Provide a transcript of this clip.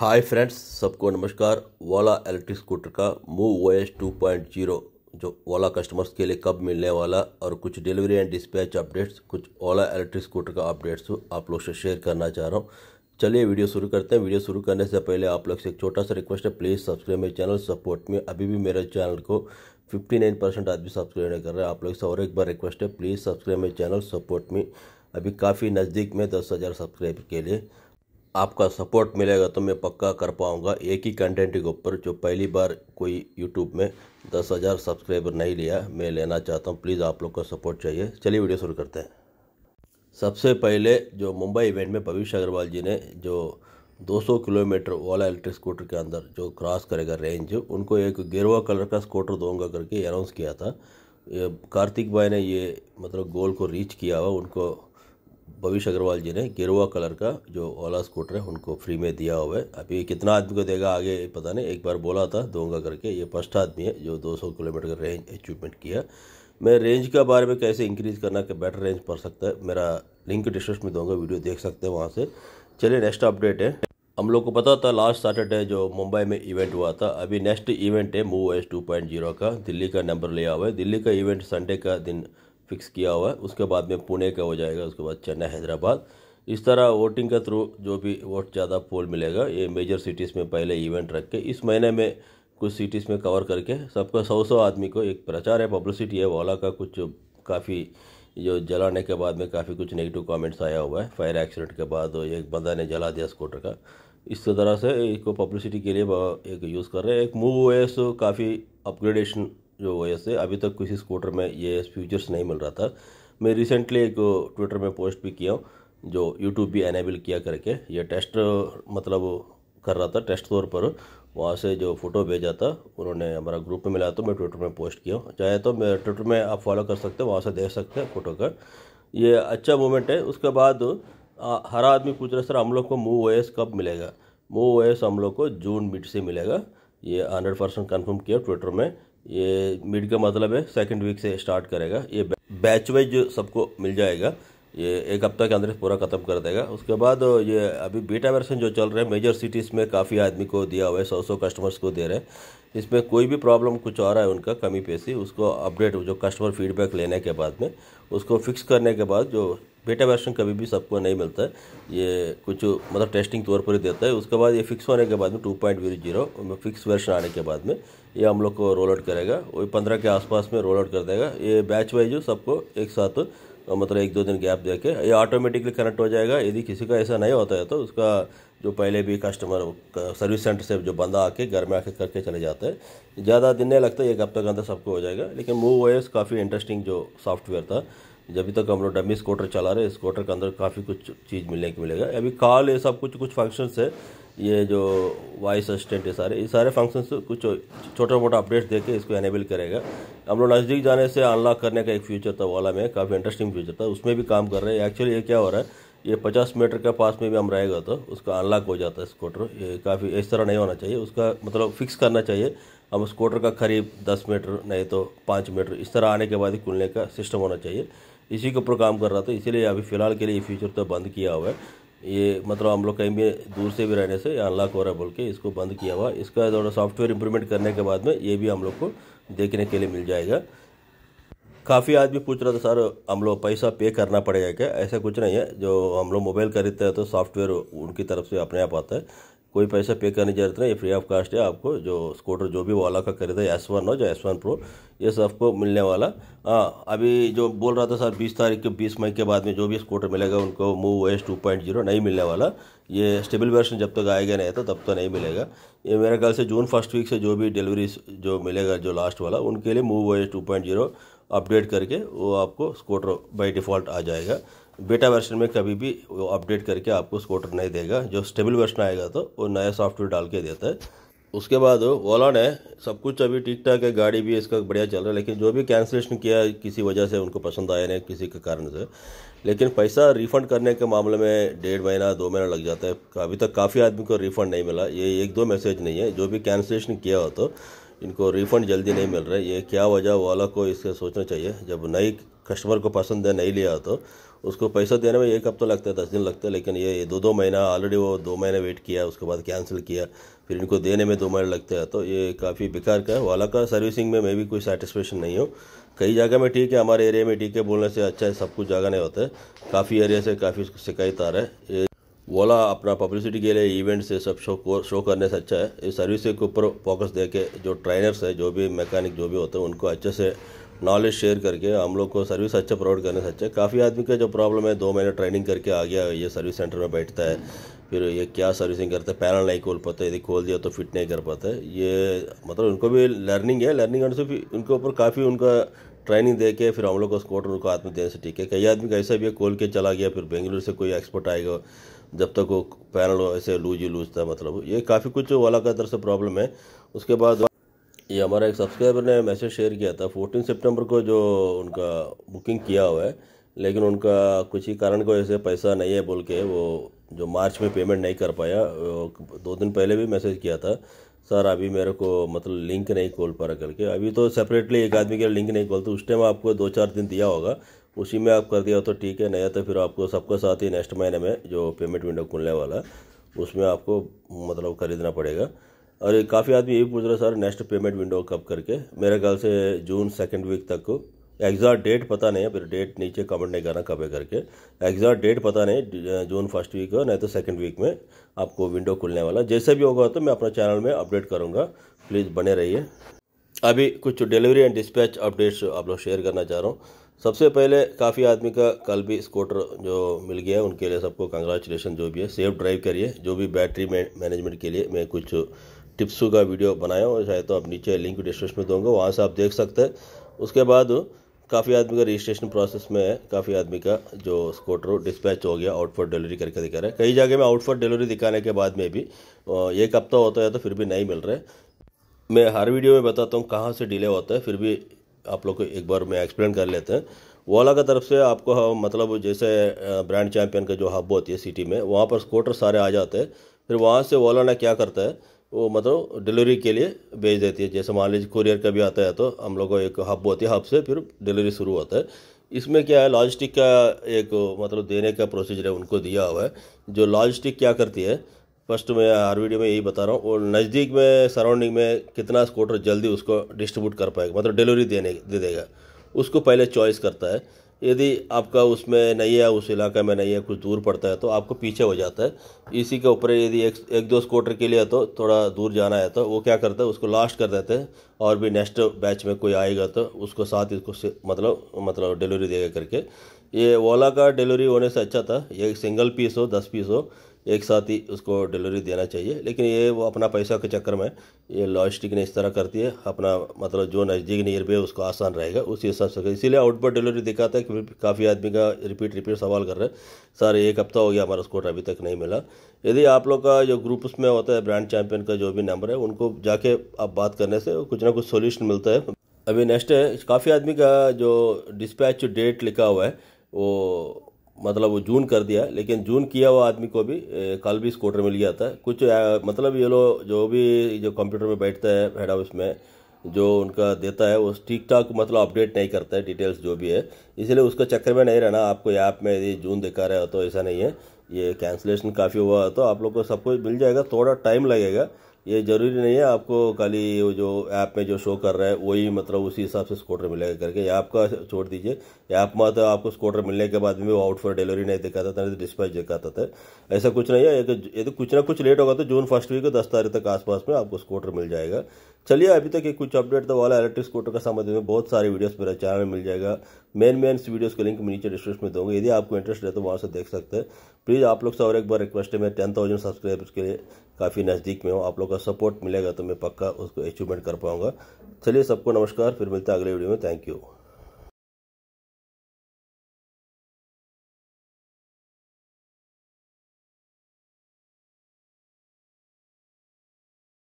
hi friends सबको नमस्कार वाला इलेक्ट्रिक स्कूटर का move O S two point zero जो ओला कस्टमर्स के लिए कब मिलने वाला और कुछ डिलीवरी एंड डिस्पैच अपडेट्स कुछ ओला इलेक्ट्रिक स्कूटर का अपडेट्स तो आप लोग से शेयर करना चाह रहा हूँ चलिए वीडियो शुरू करते हैं वीडियो शुरू करने से पहले आप लोग से एक छोटा सा रिक्वेस्ट है प्लीज़ सब्सक्राइब मेरे चैनल सपोर्ट में अभी भी मेरे चैनल को 59 परसेंट आदमी सब्सक्राइब नहीं कर रहे हैं आप लोग से और एक बार रिक्वेस्ट है प्लीज़ सब्सक्राइब मेरे चैनल सपोर्ट में अभी काफ़ी नज़दीक में दस हज़ार सब्सक्राइब के लिए आपका सपोर्ट मिलेगा तो मैं पक्का कर पाऊँगा एक ही कंटेंट के ऊपर जो पहली बार कोई यूट्यूब में दस हज़ार सब्सक्राइबर नहीं लिया मैं लेना चाहता हूँ प्लीज़ आप लोग का सपोर्ट चाहिए चलिए वीडियो शुरू करते हैं सबसे पहले जो मुंबई इवेंट में भविष्य अग्रवाल जी ने जो 200 किलोमीटर वाला इलेक्ट्रिक स्कूटर के अंदर जो क्रॉस करेगा रेंज उनको एक गेरुआ कलर का स्कूटर दूंगा करके अनाउंस किया था कार्तिक भाई ने ये मतलब गोल को रीच किया हुआ उनको भविष्य अग्रवाल जी ने गेरुआ कलर का जो ओला स्कूटर है उनको फ्री में दिया हुआ है अभी कितना आदमी को देगा आगे पता नहीं एक बार बोला था दूंगा करके ये फर्स्ट आदमी है जो 200 किलोमीटर का रेंज अचीवमेंट किया मैं रेंज के बारे में कैसे इंक्रीज़ करना कि बेटर रेंज पड़ सकता है मेरा लिंक डिस्क्रिप्शन में दूंगा वीडियो देख सकते हैं वहाँ से चलिए नेक्स्ट अपडेट है हम लोग को पता था लास्ट सैटरडे जो मुंबई में इवेंट हुआ था अभी नेक्स्ट इवेंट है move S two point zero का दिल्ली का नंबर लिया हुआ है दिल्ली का इवेंट संडे का दिन फिक्स किया हुआ है उसके बाद में पुणे का हो जाएगा उसके बाद चेन्नई हैदराबाद इस तरह वोटिंग के थ्रू जो भी वोट ज़्यादा पोल मिलेगा ये मेजर सिटीज़ में पहले इवेंट रख के इस महीने में कुछ सिटीज़ में कवर करके सबका सौ सौ आदमी को एक प्रचार है पब्लिसिटी है वाला का कुछ काफ़ी जो जलाने के बाद में काफ़ी कुछ नेगेटिव कमेंट्स आया हुआ है फायर एक्सीडेंट के बाद एक बंदा ने जला दिया स्कूटर का इस तरह से इसको पब्लिसिटी के लिए एक यूज़ कर रहे हैं एक मूव वेस काफ़ी अपग्रेडेशन जो वजह से अभी तक किसी स्कूटर में ये फ्यूचर्स नहीं मिल रहा था मैं रिसेंटली एक ट्विटर में पोस्ट भी किया जो यूट्यूब भी एनेबल किया करके ये टेस्ट मतलब कर रहा था टेस्ट तौर पर वहाँ से जो फ़ोटो भेजा था उन्होंने हमारा ग्रुप में मिला तो मैं ट्विटर में पोस्ट किया चाहे तो मैं ट्विटर में आप फॉलो कर सकते हैं वहाँ से देख सकते हैं फ़ोटो का ये अच्छा मोमेंट है उसके बाद हर आदमी पूछ रहा सर हम लोग को मूव ओ कब मिलेगा मूव ओ हम लोग को जून मिड से मिलेगा ये हंड्रेड परसेंट कन्फर्म किया ट्विटर में ये मिड का मतलब है सेकंड वीक से स्टार्ट करेगा ये बैच वाइज सबको मिल जाएगा ये एक हफ्ता के अंदर पूरा ख़त्म कर देगा उसके बाद ये अभी बीटा वर्सन जो चल रहा है मेजर सिटीज़ में काफ़ी आदमी को दिया हुआ है सौ सौ कस्टमर्स को दे रहे हैं इसमें कोई भी प्रॉब्लम कुछ आ रहा है उनका कमी पेशी उसको अपडेट जो कस्टमर फीडबैक लेने के बाद में उसको फिक्स करने के बाद जो बेटा वर्षन कभी भी सबको नहीं मिलता है ये कुछ मतलब टेस्टिंग तौर पर ही देता है उसके बाद ये फिक्स होने के बाद में two point zero zero fix version आने के बाद में ये हम लोग को रोल आउट करेगा वही पंद्रह के आसपास में रोल आउट कर देगा ये बैच वाइज सबको एक साथ मतलब एक दो दिन गैप दे के ये ऑटोमेटिकली कनेक्ट हो जाएगा यदि किसी का ऐसा नहीं होता है तो उसका जो पहले भी कस्टमर सर्विस सेंटर से जो बंदा आके घर में आके करके चले जाता है ज़्यादा दिन नहीं लगता एक हफ्ते के अंदर सबको हो जाएगा लेकिन मूव वाइज काफ़ी इंटरेस्टिंग जो सॉफ्टवेयर था जब भी तक हम लोग डमी स्कूटर चला रहे स्कूटर के अंदर काफ़ी कुछ चीज़ मिलने की मिलेगा अभी कॉल ये सब कुछ कुछ फंक्शंस है ये जो वॉइस असिस्टेंट है सारे ये सारे फंक्शंस कुछ छोटा मोटा अपडेट्स देके इसको एनेबल करेगा हम लोग नज़दीक जाने से अनलॉक करने का एक फ्यूचर था तो वाला में काफ़ी इंटरेस्टिंग फ्यूचर था उसमें भी काम कर रहे हैं एक्चुअली ये क्या हो रहा है ये पचास मीटर के पास में भी हम रहेगा तो उसका अनलॉक हो जाता है स्कूटर ये काफ़ी इस तरह नहीं होना चाहिए उसका मतलब फिक्स करना चाहिए हम स्कूटर का करीब दस मीटर नहीं तो पाँच मीटर इस तरह आने के बाद ही खुलने का सिस्टम होना चाहिए इसी के ऊपर काम कर रहा था इसीलिए अभी फ़िलहाल के लिए ये फ्यूचर तो बंद किया हुआ है ये मतलब हम लोग कहीं भी दूर से भी रहने से अनलॉक हो रहा है बोल के इसको बंद किया हुआ इसका थोड़ा सॉफ्टवेयर इंप्रूवमेंट करने के बाद में ये भी हम लोग को देखने के लिए मिल जाएगा काफ़ी आदमी पूछ रहा था सर हम लोग पैसा पे करना पड़ेगा क्या ऐसा कुछ नहीं है जो हम लोग मोबाइल खरीदते हैं तो सॉफ्टवेयर उनकी तरफ से अपने आप आता है कोई पैसा पे करने की जरूरत नहीं ये फ्री ऑफ कास्ट है आपको जो स्कूटर जो भी वाला का खरीदा एस वन हो जो एस वन प्रो ये सबको मिलने वाला हाँ अभी जो बोल रहा था सर बीस तारीख के बीस मई के बाद में जो भी स्कूटर मिलेगा उनको move S two point zero नहीं मिलने वाला ये स्टेबल वर्षन जब तक तो आएगा नहीं तो तब तो नहीं मिलेगा ये मेरे ख्याल से जून फर्स्ट वीक से जो भी डिलीवरी जो मिलेगा जो लास्ट वाला उनके लिए move S two point zero update करके वो आपको स्कूटर बाई डिफ़ॉल्ट आ जाएगा बेटा वर्जन में कभी भी वो अपडेट करके आपको स्कूटर नहीं देगा जो स्टेबल वर्जन आएगा तो वो नया सॉफ्टवेयर डाल के देता है उसके बाद ओला ने सब कुछ अभी ठीक ठाक है गाड़ी भी इसका बढ़िया चल रहा है लेकिन जो भी कैंसिलेशन किया किसी वजह से उनको पसंद आया नहीं किसी के कारण से लेकिन पैसा रिफ़ंड करने के मामले में डेढ़ महीना दो महीना लग जाता है अभी तक काफ़ी आदमी को रिफ़ंड नहीं मिला ये एक दो मैसेज नहीं है जो भी कैंसिलेशन किया हो तो इनको रिफ़ंड जल्दी नहीं मिल रहा है ये क्या वजह ओला को इससे सोचना चाहिए जब नई कस्टमर को पसंद है नहीं लिया तो उसको पैसा देने में एक हफ्ता लगता है दस दिन लगता है लेकिन ये दो दो महीना ऑलरेडी वो दो महीने वेट किया उसके बाद कैंसिल किया फिर इनको देने में दो महीने लगते हैं तो ये काफ़ी बेकार का है वाला का सर्विसिंग में मैं भी कोई सेटिस्फेक्शन नहीं हूँ कई जगह में ठीक है हमारे एरिया में ठीक है बोलने से अच्छा है सब कुछ जगह नहीं होता है काफ़ी एरिया से काफ़ी शिकायत आ रहा है ओला अपना पब्लिसिटी के लिए इवेंट से सब शो को शो करने से अच्छा है इस सर्विस के ऊपर फोकस दे के जो ट्रेनर्स है जो भी मैकेनिक जो भी होते हैं उनको अच्छे से नॉलेज शेयर करके हम लोग को सर्विस अच्छा प्रोवाइड करने से अच्छा काफ़ी आदमी का जो प्रॉब्लम है दो महीने ट्रेनिंग करके आ गया ये सर्विस सेंटर में बैठता है फिर ये क्या सर्विसिंग करते हैं पैनल नहीं खोल पाते यदि खोल दिया तो फिट नहीं कर पाते ये मतलब उनको भी लर्निंग है लर्निंग करने से भी उनके ऊपर काफ़ी उनका ट्रेनिंग दे के फिर हम लोग को स्कोट उनको हाथ में देने से ठीक है कई आदमी ऐसा भी है खोल के चला गया फिर बेंगलुरु से कोई एक्सपर्ट आएगा जब तक वो पैनल ऐसे लूज ही लूज मतलब ये काफ़ी कुछ वाला का तरह से प्रॉब्लम है उसके बाद ये हमारा एक सब्सक्राइबर ने मैसेज शेयर किया था फोर्टीन सितंबर को जो उनका बुकिंग किया हुआ है लेकिन उनका कुछ ही कारण को ऐसे पैसा नहीं है बोल के वो जो मार्च में पेमेंट नहीं कर पाया दो दिन पहले भी मैसेज किया था सर अभी मेरे को मतलब लिंक नहीं खोल पा रहा करके अभी तो सेपरेटली एक आदमी के लिंक नहीं खोलते उस टाइम आपको दो चार दिन दिया होगा उसी में आप कर दिया तो ठीक है नहीं तो फिर आपको सबके साथ ही नेक्स्ट महीने में जो पेमेंट विंडो खुलने वाला उसमें आपको मतलब खरीदना पड़ेगा और काफ़ी आदमी ये पूछ रहे सर नेक्स्ट पेमेंट विंडो कब करके मेरे ख्याल से जून सेकेंड वीक तक को एग्जैक्ट डेट पता नहीं है फिर डेट नीचे कमेंट नहीं करना कब है करके एग्जैक्ट डेट पता नहीं जून फर्स्ट वीक हो नहीं तो सेकेंड वीक में आपको विंडो खुलने वाला जैसे भी होगा तो मैं अपना चैनल में अपडेट करूँगा प्लीज़ बने रहिए अभी कुछ डिलीवरी एंड डिस्पैच अपडेट्स आप लोग शेयर करना चाह रहा हूँ सबसे पहले काफ़ी आदमी का कल भी स्कूटर जो मिल गया है उनके लिए सबको कंग्रेचुलेसन जो भी है सेफ ड्राइव करिए जो भी बैटरी मैनेजमेंट के लिए मैं कुछ टिप्सू का वीडियो बनाया हूँ चाहे तो आप नीचे लिंक डिस्क्रिप्शन में दूंगा वहाँ से आप देख सकते हैं उसके बाद काफ़ी आदमी का रजिस्ट्रेशन प्रोसेस में है काफ़ी आदमी का जो स्कूटर डिस्पैच हो गया आउटफोर डिलीवरी करके दिखा रहे हैं कई जगह में आउटफोर डिलीवरी दिखाने के बाद में भी एक हफ्ता तो होता है तो फिर भी नहीं मिल रहा है मैं हर वीडियो में बताता हूँ कहाँ से डिले होता है फिर भी आप लोग को एक बार मैं एक्सप्लेन कर लेते हैं ओला की तरफ से आपको मतलब जैसे ब्रांड चैम्पियन का जो हब होती है सिटी में वहाँ पर स्कूटर सारे आ जाते हैं फिर वहाँ से ओला ने क्या करता है वो मतलब डिलीवरी के लिए भेज देती है जैसे मान लीजिए कुरियर का भी आता है तो हम लोग को एक हब होती है हब से फिर डिलीवरी शुरू होता है इसमें क्या है लॉजिस्टिक का एक मतलब देने का प्रोसीजर है उनको दिया हुआ है जो लॉजिस्टिक क्या करती है फर्स्ट में हर वीडियो में यही बता रहा हूँ वो नज़दीक में सराउंडिंग में कितना स्कूटर जल्दी उसको डिस्ट्रीब्यूट कर पाएगा मतलब डिलीवरी देने दे देगा उसको पहले चॉइस करता है यदि आपका उसमें नहीं है उस इलाके में नहीं है कुछ दूर पड़ता है तो आपको पीछे हो जाता है इसी के ऊपर यदि एक एक दो स्कोटर के लिए तो थोड़ा दूर जाना है तो वो क्या करता है उसको लास्ट कर देते हैं और भी नेक्स्ट बैच में कोई आएगा तो उसको साथ इसको मतलब मतलब डिलीवरी देगा करके ये ओला का डिलीवरी होने से अच्छा था ये सिंगल पीस हो दस पीस हो एक साथ ही उसको डिलीवरी देना चाहिए लेकिन ये वो अपना पैसा के चक्कर में ये लॉजिस्टिक ने इस तरह करती है अपना मतलब जो नज़दीक नियर भी उसको आसान रहेगा उसी हिसाब से इसीलिए आउटपुट डिलीवरी दिखाता है कि काफ़ी आदमी का रिपीट रिपीट सवाल कर रहे हैं सर एक हफ्ता हो गया हमारा उसको अभी तक नहीं मिला यदि आप लोग का जो ग्रुप उसमें होता है ब्रांड चैम्पियन का जो भी नंबर है उनको जाके आप बात करने से कुछ ना कुछ सोल्यूशन मिलता है अभी नेक्स्ट है काफ़ी आदमी का जो डिस्पैच डेट लिखा हुआ है वो मतलब वो जून कर दिया लेकिन जून किया हुआ आदमी को भी कल भी इस क्वार्टर में लिया था कुछ आ, मतलब ये लोग जो भी जो कंप्यूटर में बैठता है हेड ऑफिस में जो उनका देता है वो ठीक ठाक मतलब अपडेट नहीं करता है डिटेल्स जो भी है इसलिए उसके चक्कर में नहीं रहना आपको ऐप में यदि जून दिखा रहा हो तो ऐसा नहीं है ये कैंसलेशन काफ़ी हुआ तो आप लोग को सब कुछ मिल जाएगा थोड़ा टाइम लगेगा ये ज़रूरी नहीं है आपको खाली वो जो ऐप में जो शो कर रहा है वही मतलब उसी हिसाब से स्कूटर मिलेगा करके या आपका छोड़ दीजिए ऐप में तो आपको स्कूटर मिलने के बाद में वो आउट फॉर डिलीवरी नहीं दिखाता था नहीं तो डिस्पैच दिखाता था ऐसा कुछ नहीं है यदि तो- तो कुछ ना कुछ लेट होगा तो जून फर्स्ट वीक दस तारीख तक आसपास में आपको स्कूटर मिल जाएगा चलिए अभी तक ये कुछ अपडेट तो वाला इलेक्ट्रिक स्कूटर का संबंध में बहुत सारे वीडियोस मेरे चैनल में मिल जाएगा मेन मेन वीडियोस के लिंक मैं नीचे डिस्क्रिप्शन में दूंगा यदि आपको इंटरेस्ट है तो वहाँ से देख सकते हैं प्लीज़ आप लोग से और एक बार रिक्वेस्ट है मैं टेन थाउजेंड सब्सक्राइबर्स के लिए काफ़ी नज़दीक में हूँ आप लोग का सपोर्ट मिलेगा तो मैं पक्का उसको अचीवमेंट कर पाऊँगा चलिए सबको नमस्कार फिर मिलते हैं अगले वीडियो में थैंक यू